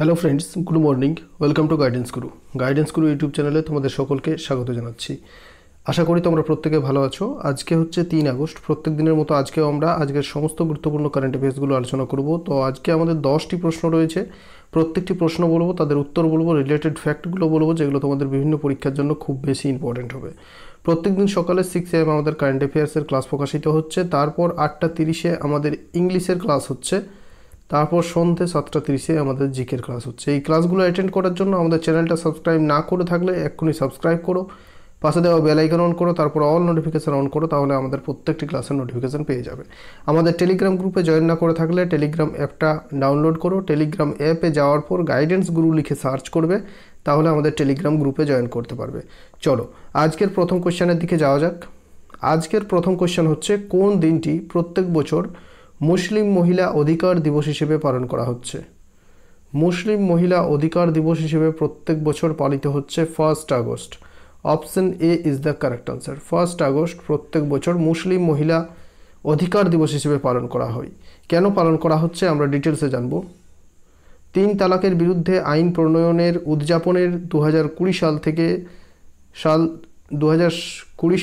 hello friends good morning welcome to guidance guru guidance guru YouTube চ্যানেলে তোমাদের সকলকে স্বাগত জানাচ্ছি আশা করি তোমরা প্রত্যেকে ভালো আছো আজকে হচ্ছে তিন আগস্ট প্রত্যেক দিনের মতো আজকেও আমরা আজকের সমস্ত গুরুত্বপূর্ণ কারেন্ট অ্যাফেয়ার্সগুলো আলোচনা করব তো আজকে আমাদের দশটি প্রশ্ন রয়েছে প্রত্যেকটি প্রশ্ন বলবো তাদের উত্তর বলবো রিলেটেড ফ্যাক্টগুলো বলবো যেগুলো তোমাদের বিভিন্ন পরীক্ষার জন্য খুব বেশি ইম্পর্টেন্ট হবে প্রত্যেক দিন সকালে সিক্স এম আমাদের কারেন্ট অ্যাফেয়ার্সের ক্লাস প্রকাশিত হচ্ছে তারপর আটটা তিরিশে আমাদের ইংলিশের ক্লাস হচ্ছে তারপর সন্ধ্যে সাতটা তিরিশে আমাদের জিকের ক্লাস হচ্ছে এই ক্লাসগুলো অ্যাটেন্ড করার জন্য আমাদের চ্যানেলটা সাবস্ক্রাইব না করে থাকলে এক্ষুনি সাবস্ক্রাইব করো পাশে দেওয়া বেলাইকন অন করো তারপর অল নোটিফিকেশান অন করো তাহলে আমাদের প্রত্যেকটি ক্লাসের নোটিফিকেশান পেয়ে যাবে আমাদের টেলিগ্রাম গ্রুপে জয়েন না করে থাকলে টেলিগ্রাম অ্যাপটা ডাউনলোড করো টেলিগ্রাম অ্যাপে যাওয়ার পর গাইডেন্স গুরু লিখে সার্চ করবে তাহলে আমাদের টেলিগ্রাম গ্রুপে জয়েন করতে পারবে চলো আজকের প্রথম কোশ্চেনের দিকে যাওয়া যাক আজকের প্রথম কোশ্চেন হচ্ছে কোন দিনটি প্রত্যেক বছর মুসলিম মহিলা অধিকার দিবস হিসেবে পালন করা হচ্ছে মুসলিম মহিলা অধিকার দিবস হিসেবে প্রত্যেক বছর পালিত হচ্ছে first August option A is the correct answer first August প্রত্যেক বছর মুসলিম মহিলা অধিকার দিবস হিসেবে পালন করা হয় কেন পালন করা হচ্ছে আমরা ডিটেলসে জানব তিন তালাকের বিরুদ্ধে আইন প্রণয়নের উদযাপনের দু সাল থেকে সাল দু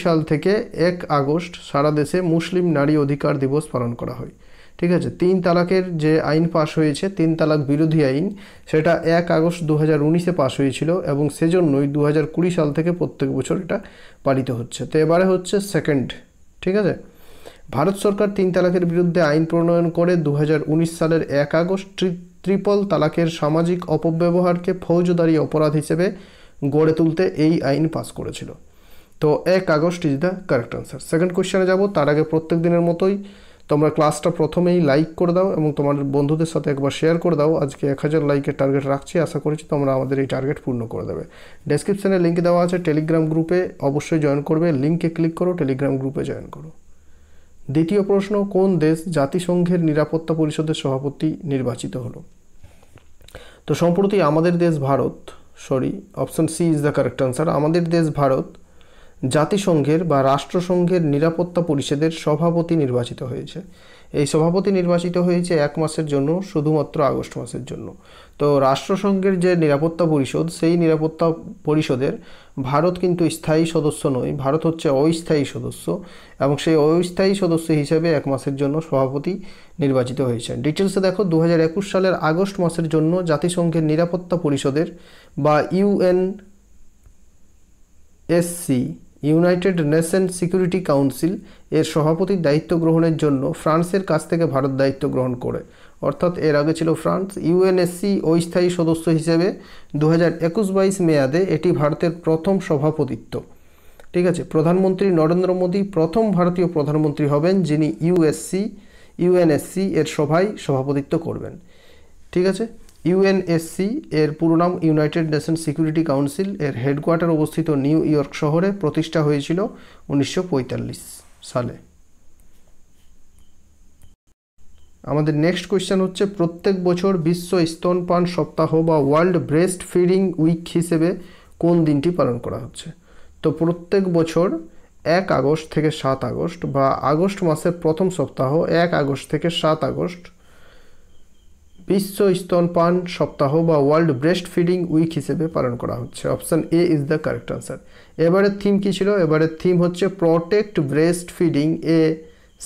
সাল থেকে এক আগস্ট সারা দেশে মুসলিম নারী অধিকার দিবস পালন করা হয় ঠিক আছে তিন তালাকের যে আইন পাশ হয়েছে তিন তালাক বিরোধী আইন সেটা এক আগস্ট দু হাজার উনিশে পাশ হয়েছিল এবং সেজন্যই দু হাজার কুড়ি সাল থেকে প্রত্যেক বছর এটা পালিত হচ্ছে তো এবারে হচ্ছে সেকেন্ড ঠিক আছে ভারত সরকার তিন তালাকের বিরুদ্ধে আইন প্রণয়ন করে দু সালের এক আগস্ট ট্রিপল তালাকের সামাজিক অপব্যবহারকে ফৌজদারি অপরাধ হিসেবে গড়ে তুলতে এই আইন পাস করেছিল তো এক August is the correct answer second কোয়েশ্চনে যাব তার আগে প্রত্যেক দিনের মতোই তোমরা ক্লাসটা প্রথমেই লাইক করে দাও এবং তোমাদের বন্ধুদের সাথে একবার শেয়ার করে দাও আজকে এক হাজার লাইকের টার্গেট রাখছি আশা করছি তোমরা আমাদের এই টার্গেট পূর্ণ করে দেবে ডেসক্রিপশানে লিঙ্ক দেওয়া আছে টেলিগ্রাম গ্রুপে অবশ্যই জয়েন করবে লিঙ্কে ক্লিক করো টেলিগ্রাম গ্রুপে জয়েন করো দ্বিতীয় প্রশ্ন কোন দেশ জাতিসংঘের নিরাপত্তা পরিষদের সভাপতি নির্বাচিত হলো তো সম্প্রতি আমাদের দেশ Bharat sorry option C is the correct answer আমাদের দেশ ভারত জাতিসংঘের বা রাষ্ট্রসংঘের নিরাপত্তা পরিষদের সভাপতি নির্বাচিত হয়েছে এই সভাপতি নির্বাচিত হয়েছে এক মাসের জন্য শুধুমাত্র আগস্ট মাসের জন্য তো রাষ্ট্রসংঘের যে নিরাপত্তা পরিষদ সেই নিরাপত্তা পরিষদের ভারত কিন্তু স্থায়ী সদস্য নয় ভারত হচ্ছে অস্থায়ী সদস্য এবং সেই অস্থায়ী সদস্য হিসেবে এক মাসের জন্য সভাপতি নির্বাচিত হয়েছেন ডিটেলসে দেখো দু একুশ সালের আগস্ট মাসের জন্য জাতিসংঘের নিরাপত্তা পরিষদের বা UN SC united nation security council এর সভাপতির দায়িত্ব গ্রহণের জন্য ফ্রান্সের কাছ থেকে ভারত দায়িত্ব গ্রহণ করে অর্থাৎ এর আগে ছিল ফ্রান্স ইউএনএসসি অস্থায়ী সদস্য হিসেবে দু হাজার একুশ বাইশ মেয়াদে এটি ভারতের প্রথম সভাপতিত্ব ঠিক আছে প্রধানমন্ত্রী নরেন্দ্র মোদী প্রথম ভারতীয় প্রধানমন্ত্রী হবেন যিনি ইউএসসি ইউএনএসসি এর সভায় সভাপতিত্ব করবেন ঠিক আছে ইউএনএসসি এর পুরো নাম ইউনাইটেড নেশন সিকিউরিটি কাউন্সিল এর হেডকোয়ার্টার অবস্থিত নিউ ইয়র্ক শহরে প্রতিষ্ঠা হয়েছিল উনিশশো সালে আমাদের নেক্সট কোয়েশ্চেন হচ্ছে প্রত্যেক বছর বিশ্ব স্তনপান সপ্তাহ বা ওয়ার্ল্ড ব্রেস্ট ফিডিং উইক হিসেবে কোন দিনটি পালন করা হচ্ছে তো প্রত্যেক বছর এক আগস্ট থেকে সাত আগস্ট বা আগস্ট মাসের প্রথম সপ্তাহ এক আগস্ট থেকে সাত আগস্ট বিশ্ব স্তনপান সপ্তাহ বা ওয়ার্ল্ড ব্রেস্ট ফিডিং উইক হিসেবে পালন করা হচ্ছে option A is the correct answer এবারের থিম কী ছিল এবারের থিম হচ্ছে protect breast feeding a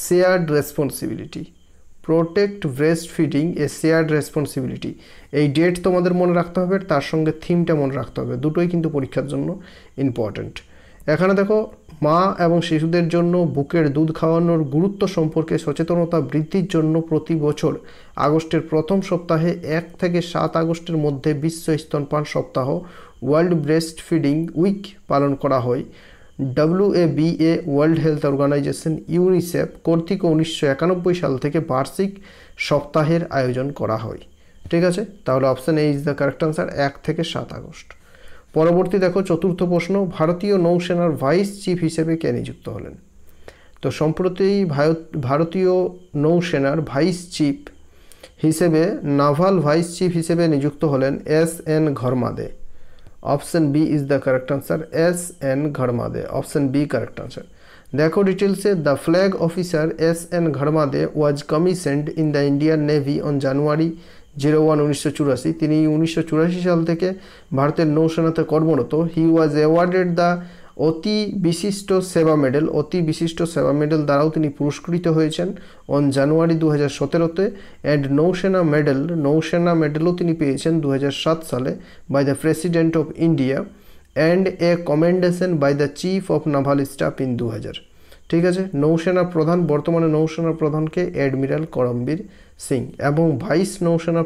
shared responsibility protect breast feeding a shared responsibility এই ডেট তোমাদের মনে রাখতে হবে তার সঙ্গে থিমটা মনে রাখতে হবে দুটোই কিন্তু পরীক্ষার জন্য ইম্পর্ট্যান্ট এখানে দেখো মা এবং শিশুদের জন্য বুকের দুধ খাওয়ানোর গুরুত্ব সম্পর্কে সচেতনতা বৃদ্ধির জন্য প্রতি বছর আগস্টের প্রথম সপ্তাহে এক থেকে সাত আগস্টের মধ্যে বিশ্ব স্তনপান সপ্তাহ ওয়ার্ল্ড ব্রেস্ট ফিডিং উইক পালন করা হয় A B A world health organization UNICEF কর্তৃক উনিশশো একানব্বই সাল থেকে বার্ষিক সপ্তাহের আয়োজন করা হয় ঠিক আছে তাহলে option A is the correct answer এক থেকে সাত আগস্ট পরবর্তী দেখো চতুর্থ প্রশ্ন ভারতীয় নৌসেনার ভাইস চিফ হিসেবে কে নিযুক্ত হলেন তো সম্প্রতি ভারতীয় নৌসেনার ভাইস চিফ হিসেবে নাভাল ভাইস চিফ হিসেবে নিযুক্ত হলেন S N Ghormade option B is the correct answer S N Ghormade option B correct answer দেখো ডিটেলসে the flag officer S N Ghormade was commissioned in the Indian navy on January zero one উনিশশো চুরাশি তিনি উনিশশো চুরাশি সাল থেকে ভারতের নৌসেনাতে কর্মরত হি ওয়াজ অ্যাওয়ার্ডেড দ্য অতি বিশিষ্ট সেবা মেডেল অতি বিশিষ্ট সেবা মেডেল দ্বারাও তিনি পুরস্কৃত হয়েছেন অন জানুয়ারি দু হাজার সতেরোতে অ্যান্ড নৌসেনা মেডেল নৌসেনা মেডেলও তিনি পেয়েছেন দু সাত সালে by the president of India and a commendation by the chief of naval staff in দু হাজার ঠিক আছে নৌসেনা প্রধান বর্তমানে নৌসেনা প্রধানকে অ্যাডমিরাল করমবীর সিং এবং ভাইস নৌসেনা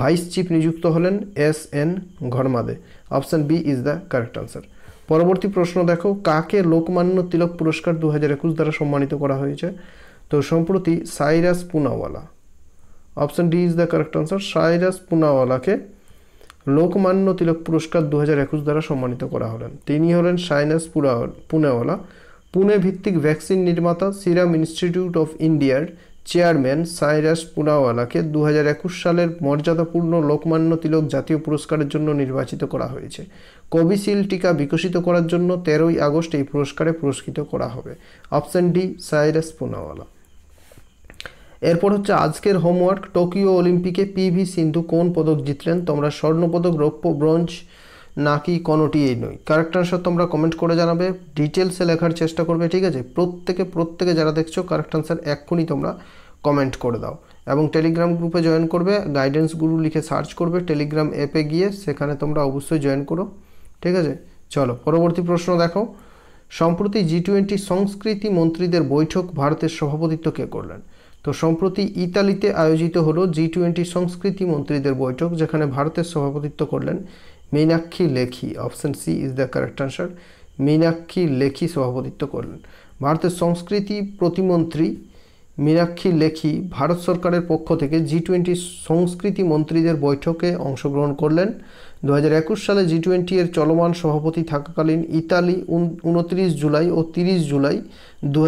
ভাইস চিফ নিযুক্ত হলেন S N Ghormade option B is the correct answer পরবর্তী প্রশ্ন দেখো কাকে লোকমান্য তিলক পুরস্কার দু হাজার একুশ দ্বারা সম্মানিত করা হয়েছে তো সম্প্রতি Cyrus Poonawalla option D is the correct answer Cyrus পুনাওয়ালাকে লোকমান্য তিলক পুরস্কার দু হাজার একুশ দ্বারা সম্মানিত করা হলেন তিনি হলেন সাইনাস পুনাওয়ালা পুনে ভিত্তিক ভ্যাকসিন নির্মাতা সিরাম ইনস্টিটিউট অফ ইন্ডিয়ার চেয়ারম্যান সাইরাস পুনাওয়ালাকে দু সালের মর্যাদাপূর্ণ লোকমান্য তিলক জাতীয় পুরস্কারের জন্য নির্বাচিত করা হয়েছে কোভিশিল্ড টিকা বিকশিত করার জন্য তেরোই আগস্ট এই পুরস্কারে পুরস্কৃত করা হবে অপশান ডি সাইরাস পুনাওয়ালা এরপর হচ্ছে আজকের হোমওয়ার্ক টোকিও অলিম্পিকে পি ভি সিন্ধু কোন পদক জিতলেন তোমরা স্বর্ণপদক রৌপ্য ব্রোঞ্জ নাকি কোনোটিই নই কারেক্ট আনসার তোমরা কমেন্ট করে জানাবে ডিটেলসে লেখার চেষ্টা করবে ঠিক আছে প্রত্যেকে প্রত্যেকে যারা দেখছো কারেক্ট আনসার এক্ষুনি তোমরা কমেন্ট করে দাও এবং টেলিগ্রাম গ্রুপে জয়েন করবে গাইডেন্স গুরু লিখে সার্চ করবে টেলিগ্রাম অ্যাপে গিয়ে সেখানে তোমরা অবশ্যই জয়েন করো ঠিক আছে চলো পরবর্তী প্রশ্ন দেখো সম্প্রতি জি টোয়েন্টি সংস্কৃতি মন্ত্রীদের বৈঠক ভারতের সভাপতিত্ব কে করলেন তো সম্প্রতি ইতালিতে আয়োজিত হলো জি টোয়েন্টি সংস্কৃতি মন্ত্রীদের বৈঠক যেখানে ভারতের সভাপতিত্ব করলেন Meenakshi Lekhi option C is the correct answer Meenakshi Lekhi সভাপতিত্ব করলেন ভারতের সংস্কৃতি প্রতিমন্ত্রী মীনাক্ষী লেখি ভারত সরকারের পক্ষ থেকে জি টোয়েন্টি সংস্কৃতি মন্ত্রীদের বৈঠকে অংশগ্রহণ করলেন দু হাজার সালে জি টোয়েন্টি এর চলমান সভাপতি থাকাকালীন ইতালি উনত্রিশ জুলাই ও তিরিশ জুলাই দু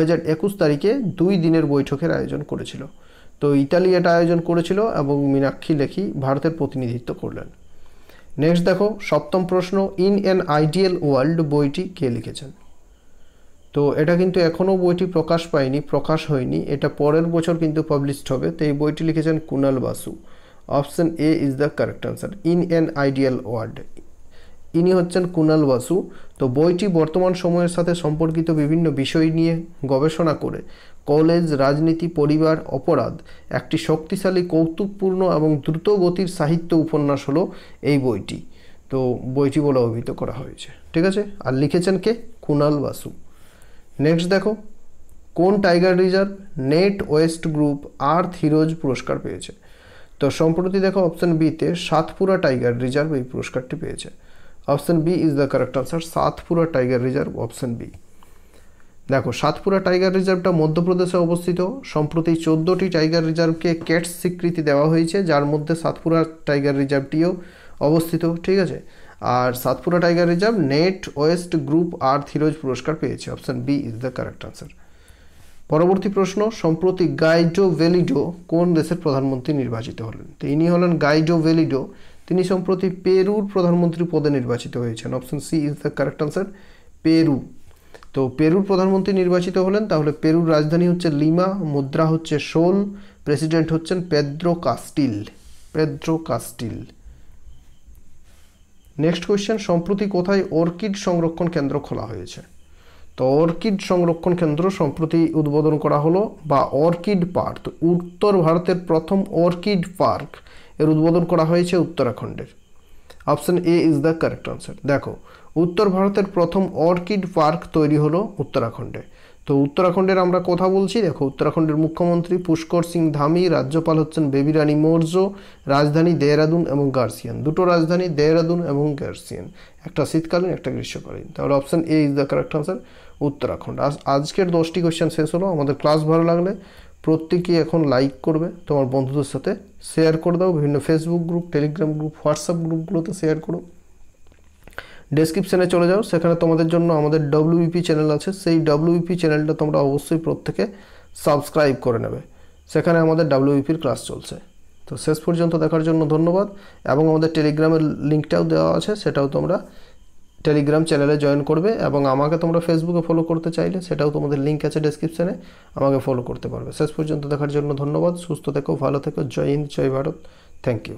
তারিখে দুই দিনের বৈঠকের আয়োজন করেছিল তো ইতালি এটা আয়োজন করেছিল এবং মীনাক্ষী লেখি ভারতের প্রতিনিধিত্ব করলেন নেক্সট দেখো সপ্তম প্রশ্ন ইন অ্যান আইডিয়াল ওয়ার্ল্ড বইটি কে লিখেছেন তো এটা কিন্তু এখনও বইটি প্রকাশ পায়নি প্রকাশ হয়নি এটা পরের বছর কিন্তু পাবলিশড হবে তো এই বইটি লিখেছেন Kunal Basu option A is the correct answer in an ideal world ইনি হচ্ছেন কুনাল বাসু তো বইটি বর্তমান সময়ের সাথে সম্পর্কিত বিভিন্ন বিষয় নিয়ে গবেষণা করে কলেজ রাজনীতি পরিবার অপরাধ একটি শক্তিশালী কৌতুকপূর্ণ এবং দ্রুত গতির সাহিত্য উপন্যাস হলো এই বইটি তো বইটি বলে অভিহিত করা হয়েছে ঠিক আছে আর লিখেছেন কে কুনাল বাসু নেক্সট দেখো কোন tiger reserve NatWest group earth heroes পুরস্কার পেয়েছে তো সম্প্রতি দেখো অপশন বিতে সাতপুরা টাইগার রিজার্ভ এই পুরস্কারটি পেয়েছে option B is the correct answer Satpura tiger reserve option B দেখো সাতপুরা টাইগার রিজার্ভটা মধ্যপ্রদেশে অবস্থিত সম্প্রতি চোদ্দোটি টাইগার রিজার্ভকে ক্যাট স্বীকৃতি দেওয়া হয়েছে যার মধ্যে সাতপুরা টাইগার রিজার্ভটিও অবস্থিত ঠিক আছে আর Satpura tiger reserve NatWest group earth heroes পুরস্কার পেয়েছে option B is the correct answer পরবর্তী প্রশ্ন সম্প্রতি গাইডো ভেলিডো কোন দেশের প্রধানমন্ত্রী নির্বাচিত হলেন তো ইনি হলেন গাইডো ভেলিডো তিনি সম্প্রতি পেরুর প্রধানমন্ত্রী পদে নির্বাচিত হয়েছেন option C is the correct answer Peru তো পেরুর প্রধানমন্ত্রী নির্বাচিত হলেন তাহলে পেরুর রাজধানী হচ্ছে লিমা মুদ্রা হচ্ছে সোল প্রেসিডেন্ট হচ্ছেন Pedro Castillo Pedro Castillo next question সম্প্রতি কোথায় অর্কিড সংরক্ষণ কেন্দ্র খোলা হয়েছে তো অর্কিড সংরক্ষণ কেন্দ্র সম্প্রতি উদ্বোধন করা হলো বা অর্কিড পার্ক উত্তর ভারতের প্রথম অর্কিড পার্ক এর উদ্বোধন করা হয়েছে উত্তরাখণ্ডের option A is the correct answer দেখো উত্তর ভারতের প্রথম অর্কিড পার্ক তৈরি হলো উত্তরাখণ্ডে তো উত্তরাখণ্ডের আমরা কথা বলছি দেখো উত্তরাখণ্ডের মুখ্যমন্ত্রী পুষ্কর সিং ধামি রাজ্যপাল হচ্ছেন বেবি রানি মৌর্য রাজধানী দেহরাদুন এবং গার্সিয়ান দুটো রাজধানী দেহরাদুন এবং গার্সিয়ান একটা শীতকালীন একটা গ্রীষ্মকালীন তাহলে option A is the correct answer Uttarakhand আজকের দশটি কোয়েশ্চেন শেষ হলো আমাদের ক্লাস ভালো লাগলে প্রত্যেকেই এখন লাইক করবে তোমার বন্ধুদের সাথে শেয়ার করে দাও বিভিন্ন Facebook group Telegram group WhatsApp গ্রুপগুলোতে শেয়ার করো ডেসক্রিপশানে চলে যাও সেখানে তোমাদের জন্য আমাদের ডব্লিউপি চ্যানেল আছে সেই ডব্লিউপি চ্যানেলটা তোমরা অবশ্যই প্রত্যেকে সাবস্ক্রাইব করে নেবে সেখানে আমাদের ডাব্লিউপির ক্লাস চলছে তো শেষ পর্যন্ত দেখার জন্য ধন্যবাদ এবং আমাদের টেলিগ্রামের লিঙ্কটাও দেওয়া আছে সেটাও তোমরা টেলিগ্রাম চ্যানেলে জয়েন করবে এবং আমাকে তোমরা ফেসবুকে ফলো করতে চাইলে সেটাও তোমাদের লিঙ্ক আছে ডেসক্রিপশানে আমাকে ফলো করতে পারবে শেষ পর্যন্ত দেখার জন্য ধন্যবাদ সুস্থ থেকো ভালো থেকো জয় হিন্দ জয় ভারত থ্যাংক ইউ